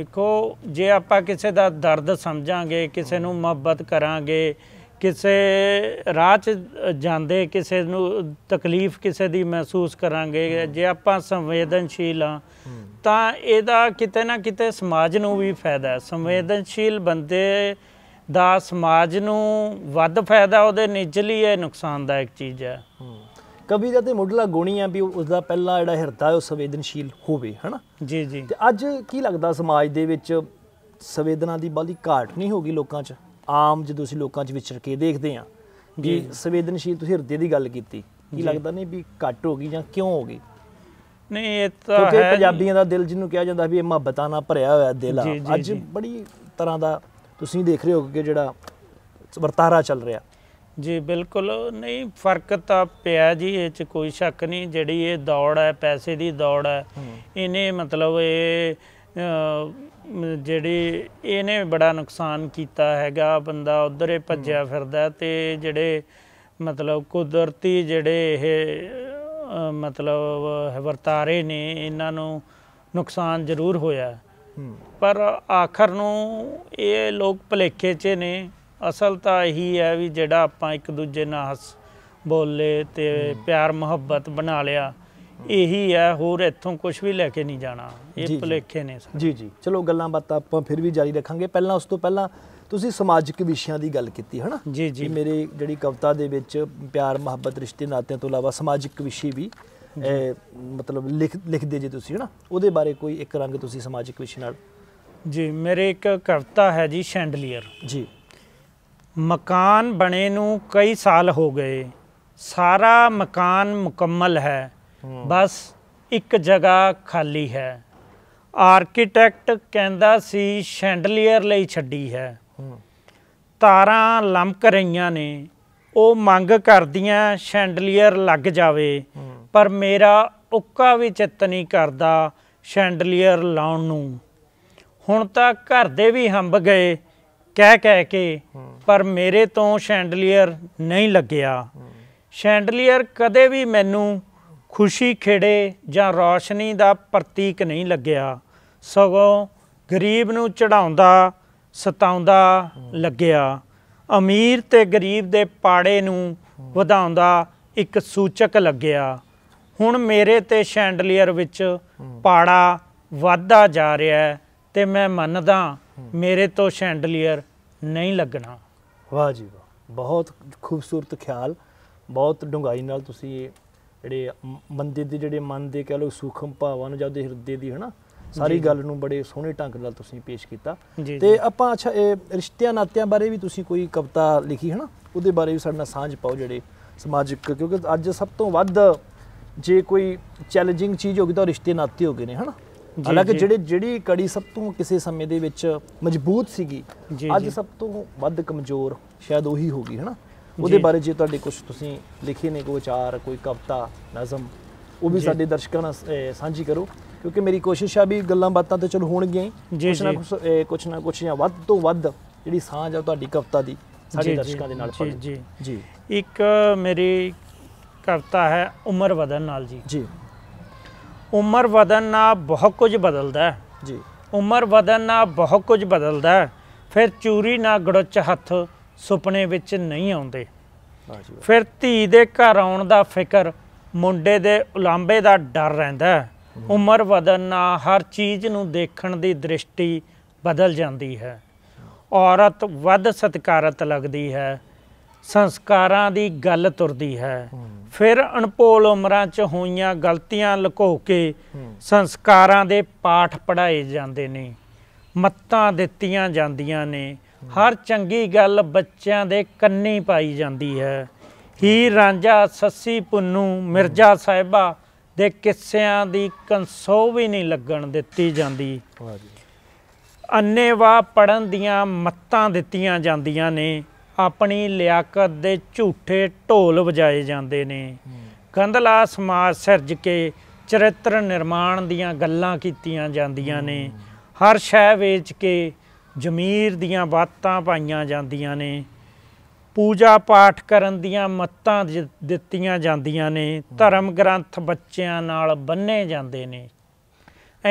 ਦੇਖੋ ਜੇ ਆਪਾਂ ਕਿਸੇ ਦਾ ਦਰਦ ਸਮਝਾਂਗੇ ਕਿਸੇ ਨੂੰ ਮੁਹੱਬਤ ਕਰਾਂਗੇ ਕਿਸੇ ਰਾਹ 'ਚ ਜਾਂਦੇ ਕਿਸੇ ਨੂੰ ਤਕਲੀਫ ਕਿਸੇ ਦੀ ਮਹਿਸੂਸ ਕਰਾਂਗੇ ਜੇ ਆਪਾਂ ਸੰਵੇਦਨਸ਼ੀਲ ਆ ਤਾਂ ਇਹਦਾ ਕਿਤੇ ਨਾ ਕਿਤੇ ਸਮਾਜ ਨੂੰ ਵੀ ਫਾਇਦਾ ਹੈ ਸੰਵੇਦਨਸ਼ੀਲ ਬੰਦੇ ਦਾ ਸਮਾਜ ਨੂੰ ਵੱਧ ਫਾਇਦਾ ਉਹਦੇ ਨਿਜਲੀ ਇਹ ਨੁਕਸਾਨਦਾਇਕ ਚੀਜ਼ ਹੈ ਦਾ ਤੇ ਮੁੱਢਲਾ ਗੁਣੀ ਆ ਵੀ ਉਸ ਦਾ ਪਹਿਲਾ ਜਿਹੜਾ ਹਿਰਦਾ ਉਹ ਸੰਵੇਦਨਸ਼ੀਲ ਹੋਵੇ ਹਨਾ ਜੀ ਜੀ ਤੇ ਅੱਜ ਕੀ ਲੱਗਦਾ ਸਮਾਜ ਦੇ ਵਿੱਚ ਸੰਵੇਦਨਾ ਦੀ ਬਾਲੀ ਘਾਟ ਨਹੀਂ ਹੋਗੀ ਲੋਕਾਂ 'ਚ ਆਮ ਜਦੋਂ ਅਸੀਂ ਲੋਕਾਂ 'ਚ ਵਿਚਰ ਕੇ ਦੇਖਦੇ ਆ ਵੀ ਸੰਵੇਦਨਸ਼ੀਲ ਤੁਸੀਂ ਹਿਰਦੇ ਦੀ ਗੱਲ ਕੀਤੀ ਕੀ ਲੱਗਦਾ ਨਹੀਂ ਵੀ ਘਟ ਹੋ ਗਈ ਜਾਂ ਕਿਉਂ ਹੋ ਗਈ ਨਹੀਂ ਇਹ ਤਾਂ ਹੈ ਕਿਉਂਕਿ ਪੰਜਾਬੀਆਂ ਦਾ ਦਿਲ ਜਿਹਨੂੰ ਕਿਹਾ ਜਾਂਦਾ ਵੀ ਇਹ ਮੁਹੱਬਤਾਂ ਨਾਲ ਭਰਿਆ ਹੋਇਆ ਦਿਲ ਆ ਅੱਜ ਬੜੀ ਤਰ੍ਹਾਂ ਦਾ ਤੁਸੀਂ ਦੇਖ ਰਹੇ ਹੋ ਕਿ ਜਿਹੜਾ ਵਰਤਾਰਾ ਚੱਲ ਰਿਹਾ ਜੀ ਬਿਲਕੁਲ ਨਹੀਂ ਫਰਕ ਤਾਂ ਪਿਆ ਜੀ ਇਹ ਚ ਕੋਈ ਸ਼ੱਕ ਨਹੀਂ ਜਿਹੜੀ ਇਹ ਦੌੜ ਹੈ ਪੈਸੇ ਦੀ ਦੌੜ ਹੈ ਇਹਨੇ ਮਤਲਬ ਇਹ ਜਿਹੜੀ ਇਹਨੇ ਬੜਾ ਨੁਕਸਾਨ ਕੀਤਾ ਹੈਗਾ ਬੰਦਾ ਉਧਰੇ ਭੱਜਿਆ ਫਿਰਦਾ ਤੇ ਜਿਹੜੇ ਮਤਲਬ ਕੁਦਰਤੀ ਜਿਹੜੇ ਇਹ ਮਤਲਬ ਵਰਤਾਰੇ ਨੇ ਇਹਨਾਂ ਨੂੰ ਨੁਕਸਾਨ ਜ਼ਰੂਰ ਹੋਇਆ ਪਰ ਆਖਰ ਨੂੰ ਇਹ ਲੋਕ ਭਲੇਖੇ 'ਚ ਨੇ ਅਸਲ ਤਾਂ ਇਹੀ ਹੈ ਵੀ ਜਿਹੜਾ ਆਪਾਂ ਇੱਕ ਦੂਜੇ ਨਾਲ ਹੱਸ ਬੋਲੇ ਤੇ ਪਿਆਰ ਮੁਹੱਬਤ ਬਣਾ ਲਿਆ ਇਹੀ ਹੈ ਹੋਰ ਇੱਥੋਂ ਕੁਝ ਵੀ ਲੈ ਕੇ ਨਹੀਂ ਜਾਣਾ ਇਹ ਭੁਲੇਖੇ ਨੇ ਸਰ ਜੀ ਜੀ ਚਲੋ ਗੱਲਾਂ ਬਾਤਾਂ ਆਪਾਂ ਫਿਰ ਵੀ ਜਾਰੀ ਰੱਖਾਂਗੇ ਪਹਿਲਾਂ ਉਸ ਤੋਂ ਪਹਿਲਾਂ ਤੁਸੀਂ ਸਮਾਜਿਕ ਵਿਸ਼ਿਆਂ ਦੀ ਗੱਲ ਕੀਤੀ ਹਨਾ ਜੀ ਜੀ ਮੇਰੇ ਜਿਹੜੀ ਕਵਿਤਾ ਦੇ ਵਿੱਚ ਪਿਆਰ ਮੁਹੱਬਤ ਰਿਸ਼ਤੇ ਨਾਤਿਆਂ ਤੋਂ ਇਲਾਵਾ ਸਮਾਜਿਕ ਵਿਸ਼ੇ ਵੀ ਮਤਲਬ ਲਿਖ ਲਿਖਦੇ ਜੇ ਤੁਸੀਂ ਹਨਾ ਉਹਦੇ ਬਾਰੇ ਕੋਈ ਇੱਕ ਰੰਗ ਤੁਸੀਂ ਸਮਾਜਿਕ ਵਿਸ਼ੇ ਨਾਲ ਜੀ ਮੇਰੇ ਇੱਕ ਕਵਿਤਾ ਹੈ ਜੀ ਸ਼ੈਂਡਲੀਅਰ ਜੀ ਮਕਾਨ ਬਣੇ ਨੂੰ ਕਈ ਸਾਲ ਹੋ ਗਏ ਸਾਰਾ ਮਕਾਨ ਮੁਕੰਮਲ ਹੈ ਬਸ ਇੱਕ ਜਗ੍ਹਾ ਖਾਲੀ ਹੈ ਆਰਕੀਟੈਕਟ ਕਹਿੰਦਾ ਸੀ ਸ਼ੈਂਡਲੀਅਰ ਲਈ ਛੱਡੀ ਹੈ ਤਾਰਾਂ ਲੰਮਕ ਰਹੀਆਂ ਨੇ ਉਹ ਮੰਗ ਕਰਦੀਆਂ ਸ਼ੈਂਡਲੀਅਰ ਲੱਗ ਜਾਵੇ ਪਰ ਮੇਰਾ ਉੱਕਾ ਵੀ ਚਿੱਤ ਨਹੀਂ ਕਰਦਾ ਸ਼ੈਂਡਲੀਅਰ ਲਾਉਣ ਨੂੰ ਹੁਣ ਤਾਂ ਘਰ ਦੇ ਵੀ ਹੰਬ ਗਏ ਕਹਿ ਕਹਿ ਕੇ ਪਰ ਮੇਰੇ ਤੋਂ ਸ਼ੈਂਡਲੀਅਰ ਨਹੀਂ ਲੱਗਿਆ ਸ਼ੈਂਡਲੀਅਰ ਕਦੇ ਵੀ ਮੈਨੂੰ ਖੁਸ਼ੀ ਖੇੜੇ ਜਾਂ ਰੌਸ਼ਨੀ ਦਾ ਪ੍ਰਤੀਕ ਨਹੀਂ ਲੱਗਿਆ ਸਗੋਂ ਗਰੀਬ ਨੂੰ ਚੜਾਉਂਦਾ ਸਤਾਉਂਦਾ ਲੱਗਿਆ ਅਮੀਰ ਤੇ ਗਰੀਬ ਦੇ ਪਾੜੇ ਨੂੰ ਵਧਾਉਂਦਾ ਇੱਕ ਸੂਚਕ ਲੱਗਿਆ ਹੁਣ ਮੇਰੇ ਤੇ ਸ਼ੈਂਡਲੀਅਰ ਵਿੱਚ ਪਾੜਾ ਵੱਧਦਾ ਜਾ ਰਿਹਾ ਤੇ ਮੈਂ ਮੰਨਦਾ ਮੇਰੇ ਤੋਂ ਸ਼ੈਂਡਲੀਅਰ ਨਹੀਂ ਲੱਗਣਾ ਵਾਹ ਜੀ ਵਾਹ ਬਹੁਤ ਖੂਬਸੂਰਤ ਖਿਆਲ ਬਹੁਤ ਡੁੰਗਾਈ ਨਾਲ ਤੁਸੀਂ ਇਹ ਜਿਹੜੇ ਬੰਦੇ ਦੇ ਜਿਹੜੇ ਮਨ ਦੇ ਕਹ ਲੋ ਸੂਖਮ ਭਾਵਾਂ ਨੂੰ ਜਾਂ ਉਹਦੇ ਹਿਰਦੇ ਦੀ ਹਨਾ ਸਾਰੀ ਗੱਲ ਨੂੰ ਬੜੇ ਸੋਹਣੇ ਢੰਗ ਨਾਲ ਤੁਸੀਂ ਪੇਸ਼ ਕੀਤਾ ਤੇ ਆਪਾਂ ਅੱਛਾ ਇਹ ਰਿਸ਼ਤਿਆਂ ਨਾਤਿਆਂ ਬਾਰੇ ਵੀ ਤੁਸੀਂ ਕੋਈ ਕਵਿਤਾ ਲਿਖੀ ਹਨਾ ਉਹਦੇ ਬਾਰੇ ਵੀ ਸਾਡੇ ਨਾਲ ਸਾਂਝ ਪਾਓ ਜਿਹੜੇ ਸਮਾਜਿਕ ਕਿਉਂਕਿ ਅੱਜ ਸਭ ਤੋਂ ਵੱਧ ਜੇ ਕੋਈ ਚੈਲੰਜਿੰਗ ਚੀਜ਼ ਹੋ ਗਈ ਤਾਂ ਰਿਸ਼ਤੇ ਨਾਤੇ ਹੋ ਗਏ ਨੇ ਹਨਾ ਹਾਲਾਂਕਿ ਜਿਹੜੇ ਜਿਹੜੀ ਕੜੀ ਸਭ ਤੋਂ ਕਿਸੇ ਸਮੇਂ ਦੇ ਵਿੱਚ ਮਜ਼ਬੂਤ ਸੀਗੀ ਅੱਜ ਸਭ ਤੋਂ ਵੱਧ ਕਮਜ਼ੋਰ ਸ਼ਾਇਦ ਉਹੀ ਹੋਗੀ ਹੈ ਨਾ ਉਹਦੇ ਬਾਰੇ ਜੇ ਤੁਹਾਡੇ ਕੁਝ ਤੁਸੀਂ ਲਿਖੇ ਨੇ ਕੋਈ ਵਿਚਾਰ ਕੋਈ ਕਵਿਤਾ ਨਜ਼ਮ ਉਹ ਵੀ ਸਾਡੇ ਦਰਸ਼ਕਾਂ ਨਾਲ ਸਾਂਝੀ ਕਰੋ ਕਿਉਂਕਿ ਮੇਰੀ ਕੋਸ਼ਿਸ਼ ਆ ਵੀ ਗੱਲਾਂ ਬਾਤਾਂ ਤੇ ਚਲ ਹੋਣਗੀਆਂ ਕੁਛ ਨਾ ਕੁਛ ਕੁਛ ਨਾ ਕੁਛ ਜਾਂ ਵੱਧ ਤੋਂ ਵੱਧ ਜਿਹੜੀ ਸਾਂਝ ਆ ਤੁਹਾਡੀ ਕਵਿਤਾ ਦੀ ਸਾਡੇ ਦਰਸ਼ਕਾਂ ਦੇ ਨਾਲ ਜੀ ਜੀ ਜੀ ਇੱਕ ਮੇਰੀ ਕਵਿਤਾ ਹੈ ਉਮਰ ਵਧਨ ਨਾਲ ਜੀ ਜੀ ਉਮਰ ਵਧਣ ਨਾਲ ਬਹੁਤ ਕੁਝ ਬਦਲਦਾ ਹੈ ਜੀ ਉਮਰ ਵਧਣ ਨਾਲ ਬਹੁਤ ਕੁਝ ਬਦਲਦਾ ਹੈ ਫਿਰ ਚੂਰੀ ਨਾ ਗੜੁੱਚ ਹੱਥ ਸੁਪਨੇ ਵਿੱਚ ਨਹੀਂ ਆਉਂਦੇ ਫਿਰ ਧੀ ਦੇ ਘਰ ਆਉਣ ਦਾ ਫਿਕਰ ਮੁੰਡੇ ਦੇ ਉਲਾਂਬੇ ਦਾ ਡਰ ਰਹਿੰਦਾ ਉਮਰ ਵਧਣ ਨਾਲ ਹਰ ਚੀਜ਼ ਨੂੰ ਦੇਖਣ ਦੀ ਦ੍ਰਿਸ਼ਟੀ ਬਦਲ ਜਾਂਦੀ ਹੈ ਔਰਤ ਵੱਧ ਸਤਕਾਰਤ ਲੱਗਦੀ ਹੈ ਸੰਸਕਾਰਾਂ ਦੀ ਗੱਲ ਤੁਰਦੀ ਹੈ ਫਿਰ ਅਣਪੋਲ ਉਮਰਾਂ 'ਚ ਹੋਈਆਂ ਗਲਤੀਆਂ ਲੁਕੋ ਕੇ ਸੰਸਕਾਰਾਂ ਦੇ ਪਾਠ ਪੜਾਏ ਜਾਂਦੇ ਨੇ ਮੱਤਾਂ ਦਿੱਤੀਆਂ ਜਾਂਦੀਆਂ ਨੇ ਹਰ ਚੰਗੀ ਗੱਲ ਬੱਚਿਆਂ ਦੇ ਕੰਨੀ ਪਾਈ ਜਾਂਦੀ ਹੈ ਹੀਰ ਰਾਂਝਾ ਸੱਸੀ ਪੁੰਨੂ ਮਿਰਜ਼ਾ ਸਾਹਿਬਾ ਦੇ ਕਿੱਸਿਆਂ ਦੀ ਕੰਸੋ ਵੀ ਨਹੀਂ ਲੱਗਣ ਦਿੱਤੀ ਜਾਂਦੀ ਅੰਨੇਵਾ ਪੜਨ ਦੀਆਂ ਮੱਤਾਂ ਦਿੱਤੀਆਂ ਜਾਂਦੀਆਂ ਨੇ ਆਪਣੀ ਲਿਆਕਤ ਦੇ ਝੂਠੇ ਢੋਲ ਵਜਾਏ ਜਾਂਦੇ ਨੇ ਕੰਦਲਾ ਸਮਾਜ ਸਿਰਜ ਕੇ ਚਰਿੱਤਰ ਨਿਰਮਾਣ ਦੀਆਂ ਗੱਲਾਂ ਕੀਤੀਆਂ ਜਾਂਦੀਆਂ ਨੇ ਹਰ ਸ਼ੈ ਵੇਚ ਕੇ ਜ਼ਮੀਰ ਦੀਆਂ ਬਾਤਾਂ ਪਾਈਆਂ ਜਾਂਦੀਆਂ ਨੇ ਪੂਜਾ ਪਾਠ ਕਰਨ ਦੀਆਂ ਮੱਤਾਂ ਦਿੱਤੀਆਂ ਜਾਂਦੀਆਂ ਨੇ ਧਰਮ ਗ੍ਰੰਥ ਬੱਚਿਆਂ ਨਾਲ ਬੰਨੇ ਜਾਂਦੇ ਨੇ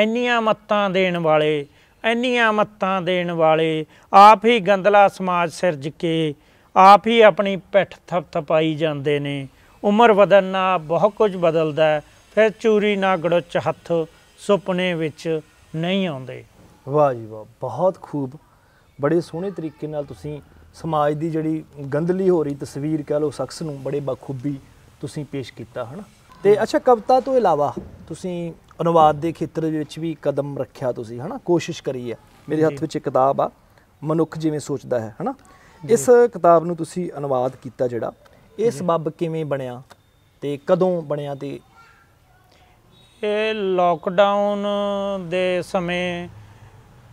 ਐਨੀਆਂ ਮੱਤਾਂ ਦੇਣ ਵਾਲੇ ਇੰਨੀਆਂ ਮੱਤਾਂ ਦੇਣ ਵਾਲੇ ਆਪ ਹੀ ਗੰਦਲਾ ਸਮਾਜ ਸਿਰਜ ਕੇ ਆਪ ਹੀ ਆਪਣੀ ਪਿੱਠ ਥਪਥਪਾਈ ਜਾਂਦੇ ਨੇ ਉਮਰ ਵਧਨ ਨਾਲ ਬਹੁਤ ਕੁਝ ਬਦਲਦਾ ਫਿਰ ਚੂਰੀ ਨਾ ਗੜੁੱਚ ਹੱਥ ਸੁਪਨੇ ਵਿੱਚ ਨਹੀਂ ਆਉਂਦੇ ਵਾਹ ਜੀ ਵਾਹ ਬਹੁਤ ਖੂਬ ਬੜੇ ਸੋਹਣੇ ਤਰੀਕੇ ਨਾਲ ਤੁਸੀਂ ਸਮਾਜ ਦੀ ਜਿਹੜੀ ਗੰਦਲੀ ਹੋ ਰਹੀ ਤਸਵੀਰ ਕਹ ਲੋ ਸ਼ਖਸ ਨੂੰ ਬੜੇ ਬਖੂਬੀ ਤੁਸੀਂ ਪੇਸ਼ ਕੀਤਾ ਹਨਾ ਤੇ ਅੱਛਾ ਕਵਿਤਾ ਤੋਂ ਇਲਾਵਾ ਤੁਸੀਂ ਅਨੁਵਾਦ ਦੇ ਖੇਤਰ ਦੇ ਵਿੱਚ ਵੀ ਕਦਮ ਰੱਖਿਆ ਤੁਸੀਂ ਹਨਾ ਕੋਸ਼ਿਸ਼ ਕਰੀ ਹੈ ਮੇਰੇ ਹੱਥ ਵਿੱਚ ਕਿਤਾਬ ਆ ਮਨੁੱਖ ਜਿਵੇਂ ਸੋਚਦਾ ਹੈ ਹਨਾ ਇਸ ਕਿਤਾਬ ਨੂੰ ਤੁਸੀਂ ਅਨੁਵਾਦ ਕੀਤਾ ਜਿਹੜਾ ਇਹ ਸਬਬ ਕਿਵੇਂ ਬਣਿਆ ਤੇ ਕਦੋਂ ਬਣਿਆ ਤੇ ਇਹ ਲਾਕਡਾਊਨ ਦੇ ਸਮੇਂ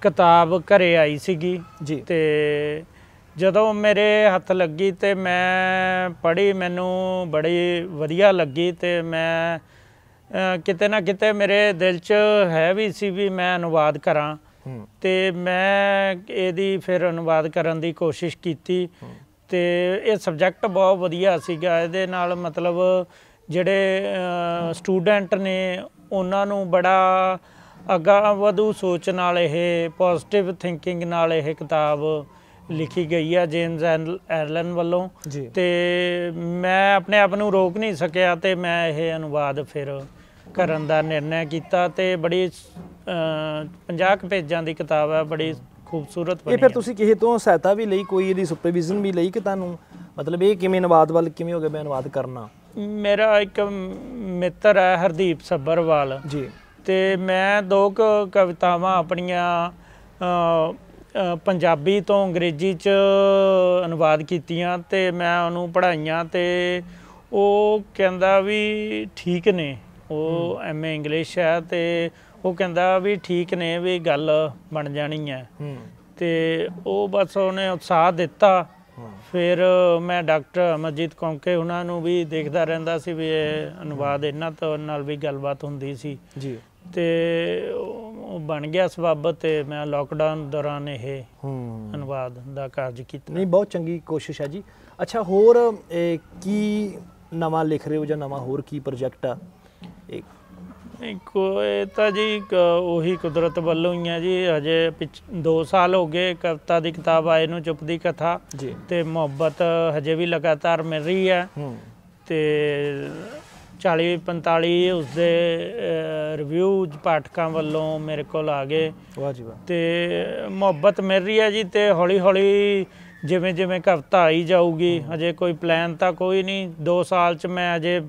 ਕਿਤਾਬ ਘਰੇ ਆਈ ਸੀਗੀ ਤੇ ਜਦੋਂ ਮੇਰੇ ਹੱਥ ਲੱਗੀ ਤੇ ਮੈਂ ਪੜ੍ਹੀ ਮੈਨੂੰ ਬੜੀ ਵਧੀਆ ਲੱਗੀ ਤੇ ਮੈਂ ਕਿਤੇ ਨਾ ਕਿਤੇ ਮੇਰੇ ਦਿਲ 'ਚ ਹੈ ਵੀ ਸੀ ਵੀ ਮੈਂ ਅਨੁਵਾਦ ਕਰਾਂ ਤੇ ਮੈਂ ਇਹਦੀ ਫਿਰ ਅਨੁਵਾਦ ਕਰਨ ਦੀ ਕੋਸ਼ਿਸ਼ ਕੀਤੀ ਤੇ ਇਹ ਸਬਜੈਕਟ ਬਹੁਤ ਵਧੀਆ ਸੀਗਾ ਇਹਦੇ ਨਾਲ ਮਤਲਬ ਜਿਹੜੇ ਸਟੂਡੈਂਟ ਨੇ ਉਹਨਾਂ ਨੂੰ ਬੜਾ ਅਗਾ ਵਧੂ ਸੋਚ ਨਾਲ ਇਹ ਪੋਜ਼ਿਟਿਵ ਥਿੰਕਿੰਗ ਨਾਲ ਇਹ ਕਿਤਾਬ ਲਿਖੀ ਗਈ ਆ ਜੇਮਸ ਐਰਲਨ ਵੱਲੋਂ ਤੇ ਮੈਂ ਆਪਣੇ ਆਪ ਨੂੰ ਰੋਕ ਨਹੀਂ ਸਕਿਆ ਤੇ ਮੈਂ ਇਹ ਅਨੁਵਾਦ ਫਿਰ ਕਰਨ ਦਾ ਨਿਰਣਾ ਕੀਤਾ ਤੇ ਬੜੀ 50 ਪੇਜਾਂ ਦੀ ਕਿਤਾਬ ਹੈ ਬੜੀ ਖੂਬਸੂਰਤ ਬਣੀ ਇਹ ਫਿਰ ਤੁਸੀਂ ਕਿਸੇ ਤੋਂ ਸਹਾਇਤਾ ਵੀ ਲਈ ਕੋਈ ਇਹਦੀ ਸੁਪਰਵਿਜ਼ਨ ਵੀ ਲਈ ਕਿ ਤੁਹਾਨੂੰ ਮਤਲਬ ਇਹ ਕਿਵੇਂ ਅਨੁਵਾਦ ਵੱਲ ਕਿਵੇਂ ਹੋ ਗਿਆ ਮੈਂ ਅਨੁਵਾਦ ਕਰਨਾ ਮੇਰਾ ਇੱਕ ਮਿੱਤਰ ਹੈ ਹਰਦੀਪ ਸੱਬਰਵਾਲ ਜੀ ਤੇ ਮੈਂ ਦੋ ਕਵਿਤਾਵਾਂ ਆਪਣੀਆਂ ਪੰਜਾਬੀ ਤੋਂ ਅੰਗਰੇਜ਼ੀ ਚ ਅਨੁਵਾਦ ਕੀਤੀਆਂ ਤੇ ਮੈਂ ਉਹਨੂੰ ਪੜਾਈਆਂ ਤੇ ਉਹ ਕਹਿੰਦਾ ਵੀ ਠੀਕ ਨੇ ਉਹ ਐਮਏ ਇੰਗਲਿਸ਼ ਹੈ ਤੇ ਉਹ ਕਹਿੰਦਾ ਵੀ ਠੀਕ ਨੇ ਵੀ ਗੱਲ ਬਣ ਜਾਣੀ ਹੈ ਤੇ ਉਹ ਬਸ ਉਹਨੇ ਉਤਸ਼ਾਹ ਦਿੱਤਾ ਫਿਰ ਮੈਂ ਡਾਕਟਰ ਅਮਰਜੀਤ ਕੌਂਕੇ ਉਹਨਾਂ ਨੂੰ ਵੀ ਦੇਖਦਾ ਰਹਿੰਦਾ ਸੀ ਵੀ ਇਹ ਅਨੁਵਾਦ ਇਹਨਾਂ ਤੋਂ ਨਾਲ ਵੀ ਗੱਲਬਾਤ ਹੁੰਦੀ ਸੀ ਜੀ ਤੇ ਉਹ ਬਣ ਗਿਆ ਸਬਬ ਤੇ ਮੈਂ ਲਾਕਡਾਊਨ ਦੌਰਾਨ ਇਹ ਅਨੁਵਾਦ ਦਾ ਕਾਰਜ ਕੀਤਾ ਨਹੀਂ ਬਹੁਤ ਚੰਗੀ ਕੋਸ਼ਿਸ਼ ਹੈ ਜੀ ਅੱਛਾ ਹੋਰ ਕੀ ਨਵਾਂ ਲਿਖ ਰਹੇ ਹੋ ਜਾਂ ਨਵਾਂ ਹੋਰ ਕੀ ਪ੍ਰੋਜੈਕਟ ਆ ਇਹ ਕੋਈ ਤਾਂ ਜੀ ਉਹੀ ਕੁਦਰਤ ਵੱਲੋਂ ਹੀ ਆ ਜੀ ਅਜੇ 2 ਸਾਲ ਹੋ ਗਏ ਕਵਤਾ ਦੀ ਕਿਤਾਬ ਆਏ ਨੂੰ ਚੁੱਪ ਦੀ ਕਥਾ ਜੀ ਤੇ ਮੁਹੱਬਤ ਹਜੇ ਵੀ ਲਗਾਤਾਰ ਮਿਲ ਰਹੀ ਹੈ ਤੇ 40 45 ਉਸ ਦੇ ਰਿਵਿਊਜ਼ ਪਾਠਕਾਂ ਵੱਲੋਂ ਮੇਰੇ ਕੋਲ ਆ ਗਏ ਵਾਹ ਜੀ ਵਾਹ ਤੇ ਮੁਹੱਬਤ ਮਿਲ ਰਹੀ ਹੈ ਜੀ ਤੇ ਹੌਲੀ ਹੌਲੀ ਜਿਵੇਂ ਜਿਵੇਂ ਕਵਤਾ ਆਈ ਜਾਊਗੀ ਹਜੇ ਕੋਈ ਪਲਾਨ ਤਾਂ ਕੋਈ ਨਹੀਂ 2 ਸਾਲ ਚ ਮੈਂ ਅਜੇ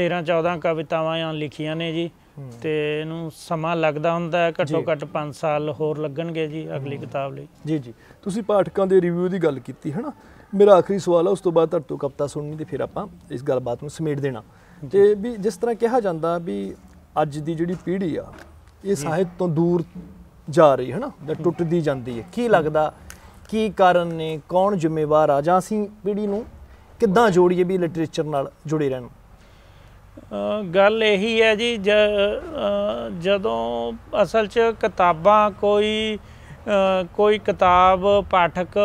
13 14 ਕਵਿਤਾਵਾਂ ਲਿਖੀਆਂ ਨੇ ਜੀ ਤੇ ਇਹਨੂੰ ਸਮਾਂ ਲੱਗਦਾ ਹੁੰਦਾ ਹੈ ਘੱਟੋ ਘੱਟ 5 ਸਾਲ ਹੋਰ ਲੱਗਣਗੇ ਜੀ ਅਗਲੀ ਕਿਤਾਬ ਲਈ ਜੀ ਜੀ ਤੁਸੀਂ ਪਾਠਕਾਂ ਦੇ ਰਿਵਿਊ ਦੀ ਗੱਲ ਕੀਤੀ ਹੈ ਨਾ ਮੇਰਾ ਆਖਰੀ ਸਵਾਲ ਆ ਉਸ ਤੋਂ ਬਾਅਦ ਤੁਹਾਡੇ ਕਵਿਤਾ ਸੁਣਨੀ ਤੇ ਫਿਰ ਆਪਾਂ ਇਸ ਗੱਲਬਾਤ ਨੂੰ ਸਮੇਟ ਦੇਣਾ ਤੇ ਵੀ ਜਿਸ ਤਰ੍ਹਾਂ ਕਿਹਾ ਜਾਂਦਾ ਵੀ ਅੱਜ ਦੀ ਜਿਹੜੀ ਪੀੜ੍ਹੀ ਆ ਇਹ ਸਾਹਿਤ ਤੋਂ ਦੂਰ ਜਾ ਰਹੀ ਹੈ ਨਾ ਜਾਂ ਟੁੱਟਦੀ ਜਾਂਦੀ ਹੈ ਕੀ ਲੱਗਦਾ ਕੀ ਕਾਰਨ ਨੇ ਕੌਣ ਜ਼ਿੰਮੇਵਾਰ ਆ ਜਾਂ ਅਸੀਂ ਪੀੜ੍ਹੀ ਨੂੰ ਕਿੱਦਾਂ ਜੋੜੀਏ ਵੀ ਲਿਟਰੇਚਰ ਨਾਲ ਜੁੜੇ ਰਹਿਣ ਗੱਲ ਇਹੀ ਹੈ ਜੀ ਜਦੋਂ ਅਸਲ 'ਚ ਕਿਤਾਬਾਂ ਕੋਈ ਕੋਈ ਕਿਤਾਬ ਪਾਠਕ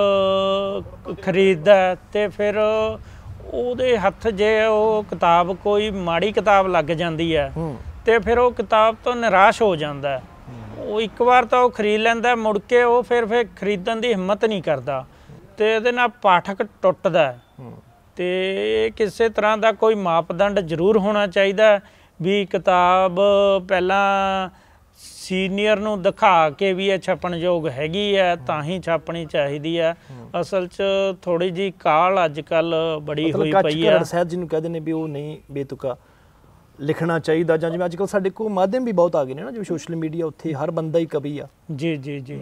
ਖਰੀਦਦਾ ਤੇ ਫਿਰ ਉਹਦੇ ਹੱਥ ਜੇ ਉਹ ਕਿਤਾਬ ਕੋਈ ਮਾੜੀ ਕਿਤਾਬ ਲੱਗ ਜਾਂਦੀ ਹੈ ਤੇ ਫਿਰ ਉਹ ਕਿਤਾਬ ਤੋਂ ਨਿਰਾਸ਼ ਹੋ ਜਾਂਦਾ ਉਹ ਇੱਕ ਵਾਰ ਤਾਂ ਉਹ ਖਰੀਦ ਲੈਂਦਾ ਮੁੜ ਕੇ ਉਹ ਫਿਰ ਫਿਰ ਖਰੀਦਣ ਦੀ ਹਿੰਮਤ ਨਹੀਂ ਕਰਦਾ ਤੇ ਇਹਦੇ ਨਾਲ ਪਾਠਕ ਟੁੱਟਦਾ ਤੇ ਇਹ ਕਿਸੇ ਤਰ੍ਹਾਂ ਦਾ ਕੋਈ ਮਾਪਦੰਡ ਜ਼ਰੂਰ ਹੋਣਾ ਚਾਹੀਦਾ ਵੀ ਕਿਤਾਬ ਪਹਿਲਾਂ ਸੀਨੀਅਰ ਨੂੰ ਦਿਖਾ ਕੇ ਵੀ ਇਹ ਛਪਣਯੋਗ ਹੈਗੀ ਹੈ ਤਾਂ ਹੀ ਛਾਪਣੀ ਚਾਹੀਦੀ ਹੈ ਅਸਲ 'ਚ ਥੋੜੀ ਜੀ ਕਾਲ ਅੱਜ ਕੱਲ ਬੜੀ ਹੋਈ ਪਈ ਹੈ ਸਾਹਿਬ ਜੀ ਨੂੰ ਕਹਿੰਦੇ ਨੇ ਵੀ ਉਹ ਨਹੀਂ ਬੇਤੁਕਾ ਲਿਖਣਾ ਚਾਹੀਦਾ ਜਾਂ ਜਿਵੇਂ ਅੱਜ ਕੱਲ ਸਾਡੇ ਕੋਲ ਮਾਧਿਅਮ ਵੀ ਬਹੁਤ ਆ ਗਏ ਨੇ ਨਾ ਜਿਵੇਂ ਸੋਸ਼ਲ ਮੀਡੀਆ ਉੱਥੇ ਹਰ ਬੰਦਾ ਹੀ ਕਵੀ ਆ ਜੀ ਜੀ ਜੀ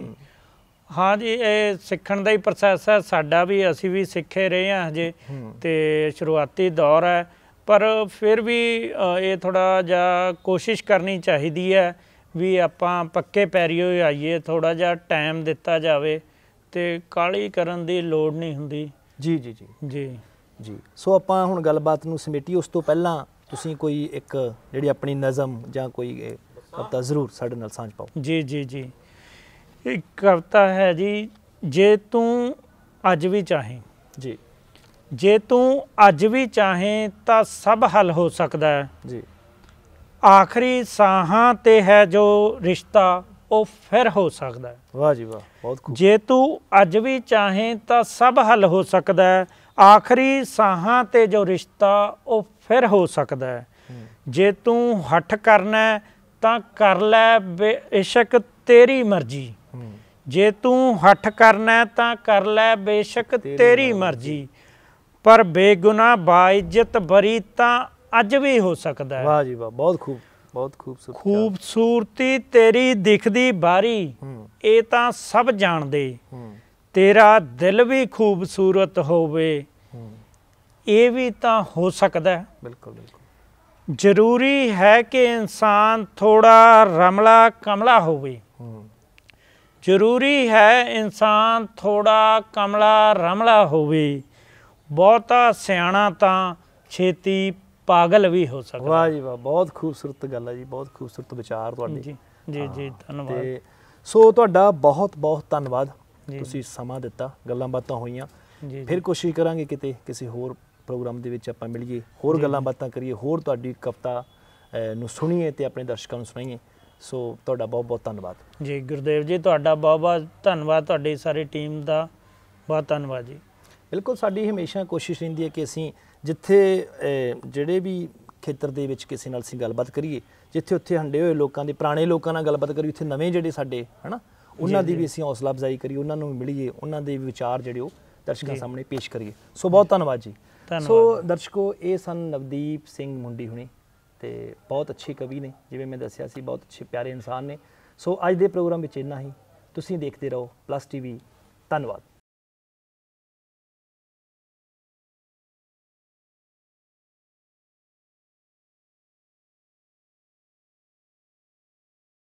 ਹਾਂ ਜੀ ਇਹ ਸਿੱਖਣ ਦਾ ਹੀ ਪ੍ਰੋਸੈਸ ਹੈ ਸਾਡਾ ਵੀ ਅਸੀਂ ਵੀ ਸਿੱਖੇ ਰਹੇ ਹਾਂ ਹਜੇ ਤੇ ਸ਼ੁਰੂਆਤੀ ਦੌਰ ਹੈ ਪਰ ਫਿਰ ਵੀ ਇਹ ਥੋੜਾ ਜਿਹਾ ਕੋਸ਼ਿਸ਼ ਕਰਨੀ ਚਾਹੀਦੀ ਹੈ ਵੀ ਆਪਾਂ ਪੱਕੇ ਪੈਰੀਓ ਆਈਏ ਥੋੜਾ ਜਿਹਾ ਟਾਈਮ ਦਿੱਤਾ ਜਾਵੇ ਤੇ ਕਾਲੀ ਕਰਨ ਦੀ ਲੋੜ ਨਹੀਂ ਹੁੰਦੀ ਜੀ ਜੀ ਜੀ ਜੀ ਜੀ ਸੋ ਆਪਾਂ ਹੁਣ ਗੱਲਬਾਤ ਨੂੰ ਸਮੇਟੀ ਉਸ ਤੋਂ ਪਹਿਲਾਂ ਤੁਸੀਂ ਕੋਈ ਇੱਕ ਜਿਹੜੀ ਆਪਣੀ ਨਜ਼ਮ ਜਾਂ ਕੋਈ ਕਵਿਤਾ ਜ਼ਰੂਰ ਸਾਡੇ ਨਾਲ ਸਾਂਝ ਪਾਓ ਜੀ ਜੀ ਜੀ ਇੱਕ ਕਵਤਾ ਹੈ ਜੀ ਜੇ ਤੂੰ ਅੱਜ ਵੀ ਚਾਹੇ ਜੀ ਜੇ ਤੂੰ ਅੱਜ ਵੀ ਚਾਹੇ ਤਾਂ ਸਭ ਹੱਲ ਹੋ ਸਕਦਾ ਹੈ ਜੀ ਆਖਰੀ ਸਾਹਾਂ ਤੇ ਹੈ ਜੋ ਰਿਸ਼ਤਾ ਉਹ ਫਿਰ ਹੋ ਸਕਦਾ ਹੈ ਵਾਹ ਜੀ ਵਾਹ ਬਹੁਤ ਖੂਬ ਜੇ ਤੂੰ ਅੱਜ ਵੀ ਚਾਹੇ ਤਾਂ ਸਭ ਹੱਲ ਹੋ ਸਕਦਾ ਹੈ ਆਖਰੀ ਸਾਹਾਂ ਤੇ ਜੋ ਰਿਸ਼ਤਾ ਉਹ ਫਿਰ ਹੋ ਸਕਦਾ ਹੈ ਜੇ ਤੂੰ ਹੱਠ ਕਰਨਾ ਤਾਂ ਕਰ ਲੈ ਬੇਸ਼ੱਕ ਤੇਰੀ ਮਰਜ਼ੀ ਜੇ ਤੂੰ ਹੱਠ ਕਰਨਾ ਤਾਂ ਕਰ ਲੈ ਬੇਸ਼ੱਕ ਤੇਰੀ ਮਰਜ਼ੀ ਪਰ ਬੇਗੁਨਾ ਬਾਇਜ਼ਤ ਬਰੀ ਤਾਂ ਅੱਜ ਵੀ ਹੋ ਸਕਦਾ ਹੈ ਵਾਹ ਜੀ ਵਾਹ ਬਹੁਤ ਖੂਬ ਬਹੁਤ ਖੂਬਸੂਰਤ ਖੂਬਸੂਰਤੀ ਤੇਰੀ ਦਿਖਦੀ ਬਾਰੀ ਇਹ ਤਾਂ ਸਭ ਜਾਣਦੇ ਤੇਰਾ ਦਿਲ ਵੀ ਖੂਬਸੂਰਤ ਹੋਵੇ ਇਹ ਵੀ ਤਾਂ ਹੋ ਸਕਦਾ ਬਿਲਕੁਲ ਬਿਲਕੁਲ ਜ਼ਰੂਰੀ ਹੈ ਕਿ ਇਨਸਾਨ ਥੋੜਾ ਰਮਲਾ ਕਮਲਾ ਹੋਵੇ ਜ਼ਰੂਰੀ ਹੈ ਇਨਸਾਨ ਥੋੜਾ ਕਮਲਾ ਰਮਲਾ ਹੋਵੇ ਬਹੁਤਾ ਸਿਆਣਾ ਤਾਂ ਛੇਤੀ ਪਾਗਲ ਵੀ ਹੋ ਸਕਦਾ ਵਾਹ ਜੀ ਵਾਹ ਬਹੁਤ ਖੂਬਸੂਰਤ ਗੱਲ ਹੈ ਜੀ ਬਹੁਤ ਖੂਬਸੂਰਤ ਵਿਚਾਰ ਤੁਹਾਡੇ ਜੀ ਜੀ ਜੀ ਧੰਨਵਾਦ ਸੋ ਤੁਹਾਡਾ ਬਹੁਤ ਬਹੁਤ ਧੰਨਵਾਦ ਤੁਸੀਂ ਸਮਾਂ ਦਿੱਤਾ ਗੱਲਾਂ ਬਾਤਾਂ ਹੋਈਆਂ ਫਿਰ ਕੋਸ਼ਿਸ਼ ਕਰਾਂਗੇ ਕਿਤੇ ਕਿਸੇ ਹੋਰ ਪ੍ਰੋਗਰਾਮ ਦੇ ਵਿੱਚ ਆਪਾਂ ਮਿਲੀਏ ਹੋਰ ਗੱਲਾਂ ਬਾਤਾਂ ਕਰੀਏ ਹੋਰ ਤੁਹਾਡੀ ਕਵਤਾ ਨੂੰ ਸੁਣੀਏ ਤੇ ਆਪਣੇ ਦਰਸ਼ਕਾਂ ਨੂੰ ਸੁਣਾਈਏ ਸੋ ਤੁਹਾਡਾ ਬਹੁਤ ਬਹੁਤ ਧੰਨਵਾਦ ਜੀ ਗੁਰਦੇਵ ਜੀ ਤੁਹਾਡਾ ਬਹੁਤ ਬਹੁਤ ਧੰਨਵਾਦ ਤੁਹਾਡੀ ਸਾਰੀ ਟੀਮ ਦਾ ਬਹੁਤ ਧੰਨਵਾਦ ਜੀ ਬਿਲਕੁਲ ਸਾਡੀ ਹਮੇਸ਼ਾ ਕੋਸ਼ਿਸ਼ ਰਹਿੰਦੀ ਹੈ ਕਿ ਅਸੀਂ ਜਿੱਥੇ ਜਿਹੜੇ ਵੀ ਖੇਤਰ ਦੇ ਵਿੱਚ ਕਿਸੇ ਨਾਲ ਅਸੀਂ ਗੱਲਬਾਤ ਕਰੀਏ ਜਿੱਥੇ ਉੱਥੇ ਹੰਡੇ ਹੋਏ ਲੋਕਾਂ ਦੇ ਪੁਰਾਣੇ ਲੋਕਾਂ ਨਾਲ ਗੱਲਬਾਤ ਕਰੀਏ ਉੱਥੇ ਨਵੇਂ ਜਿਹੜੇ ਸਾਡੇ ਹਨਾ ਉਹਨਾਂ ਦੀ ਵੀ ਅਸੀਂ ਹੌਸਲਾ ਅਫਜ਼ਾਈ ਕਰੀਏ ਉਹਨਾਂ ਨੂੰ ਮਿਲੀਏ ਉਹਨਾਂ ਦੇ ਵਿਚਾਰ ਜਿਹੜੇ ਉਹ ਦਰਸ਼ਕਾਂ ਸਾਹਮਣੇ ਪੇਸ਼ ਕਰੀਏ ਸੋ ਬਹੁਤ ਧੰਨਵਾਦ ਜੀ ਸੋ ਦਰਸ਼ਕੋ ਇਹ ਸਨ ਨਵਦੀਪ ਸਿੰਘ ਮੁੰਡੀ ਹੁਣੀ ਤੇ ਬਹੁਤ ਅੱਛੇ ਕਵੀ ਨੇ ਜਿਵੇਂ ਮੈਂ ਦੱਸਿਆ ਸੀ ਬਹੁਤ ਅੱਛੇ ਪਿਆਰੇ ਇਨਸਾਨ ਨੇ ਸੋ ਅੱਜ ਦੇ ਪ੍ਰੋਗਰਾਮ ਵਿੱਚ ਇੰਨਾ ਹੀ ਤੁਸੀਂ ਦੇਖਦੇ ਰਹੋ ਪਲੱਸ ਟੀਵੀ ਧੰਨਵਾਦ